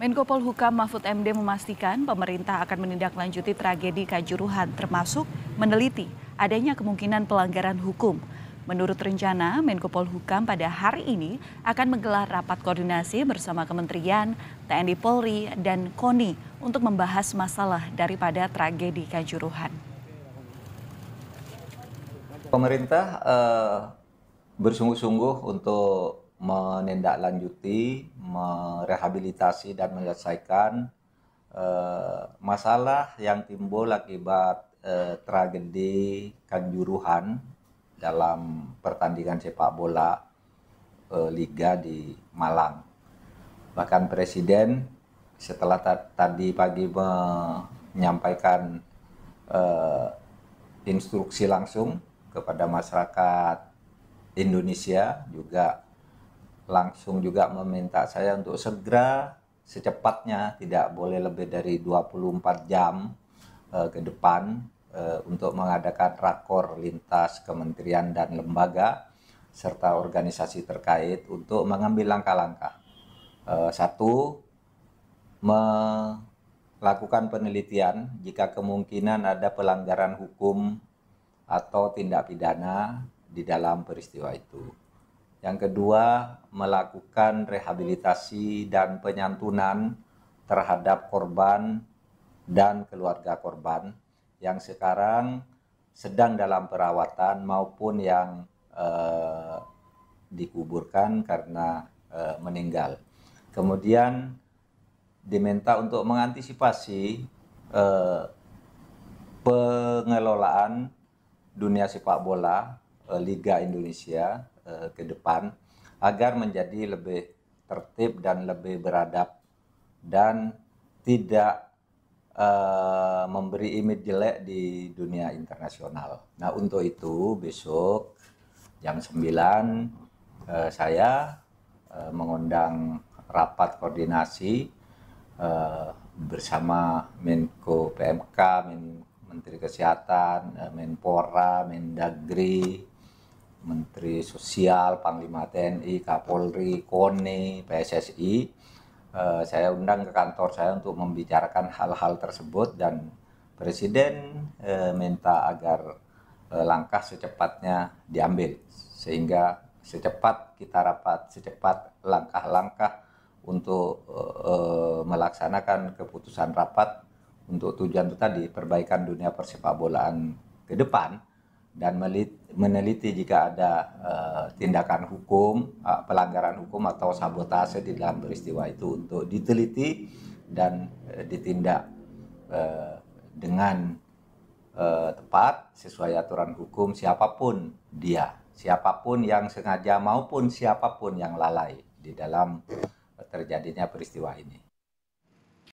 Menko Polhukam Mahfud MD memastikan pemerintah akan menindaklanjuti tragedi Kanjuruhan termasuk meneliti adanya kemungkinan pelanggaran hukum. Menurut rencana, Menko Polhukam pada hari ini akan menggelar rapat koordinasi bersama Kementerian, TNI Polri, dan KONI untuk membahas masalah daripada tragedi Kanjuruhan. Pemerintah uh, bersungguh-sungguh untuk menindaklanjuti, merehabilitasi dan menyelesaikan eh, masalah yang timbul akibat eh, tragedi kanjuruhan dalam pertandingan sepak bola eh, liga di Malang. Bahkan presiden setelah tadi pagi menyampaikan eh, instruksi langsung kepada masyarakat Indonesia juga langsung juga meminta saya untuk segera secepatnya tidak boleh lebih dari 24 jam uh, ke depan uh, untuk mengadakan rakor lintas kementerian dan lembaga serta organisasi terkait untuk mengambil langkah-langkah. Uh, satu, melakukan penelitian jika kemungkinan ada pelanggaran hukum atau tindak pidana di dalam peristiwa itu. Yang kedua, melakukan rehabilitasi dan penyantunan terhadap korban dan keluarga korban yang sekarang sedang dalam perawatan maupun yang eh, dikuburkan karena eh, meninggal. Kemudian diminta untuk mengantisipasi eh, pengelolaan dunia sepak bola Eh, Liga Indonesia eh, ke depan agar menjadi lebih tertib dan lebih beradab dan tidak uh, memberi image jelek di dunia internasional. Nah, untuk itu besok jam 9 uh, saya uh, mengundang rapat koordinasi uh, bersama Menko PMK, Men Menteri Kesehatan, uh, Menpora, Mendagri, Menteri Sosial, Panglima TNI, Kapolri, KONI, PSSI. Eh, saya undang ke kantor saya untuk membicarakan hal-hal tersebut dan Presiden eh, minta agar eh, langkah secepatnya diambil sehingga secepat kita rapat, secepat langkah-langkah untuk eh, melaksanakan keputusan rapat untuk tujuan itu tadi perbaikan dunia persepak bolaan ke depan dan melihat meneliti jika ada uh, tindakan hukum, uh, pelanggaran hukum atau sabotase di dalam peristiwa itu untuk diteliti dan uh, ditindak uh, dengan uh, tepat sesuai aturan hukum siapapun dia, siapapun yang sengaja maupun siapapun yang lalai di dalam terjadinya peristiwa ini.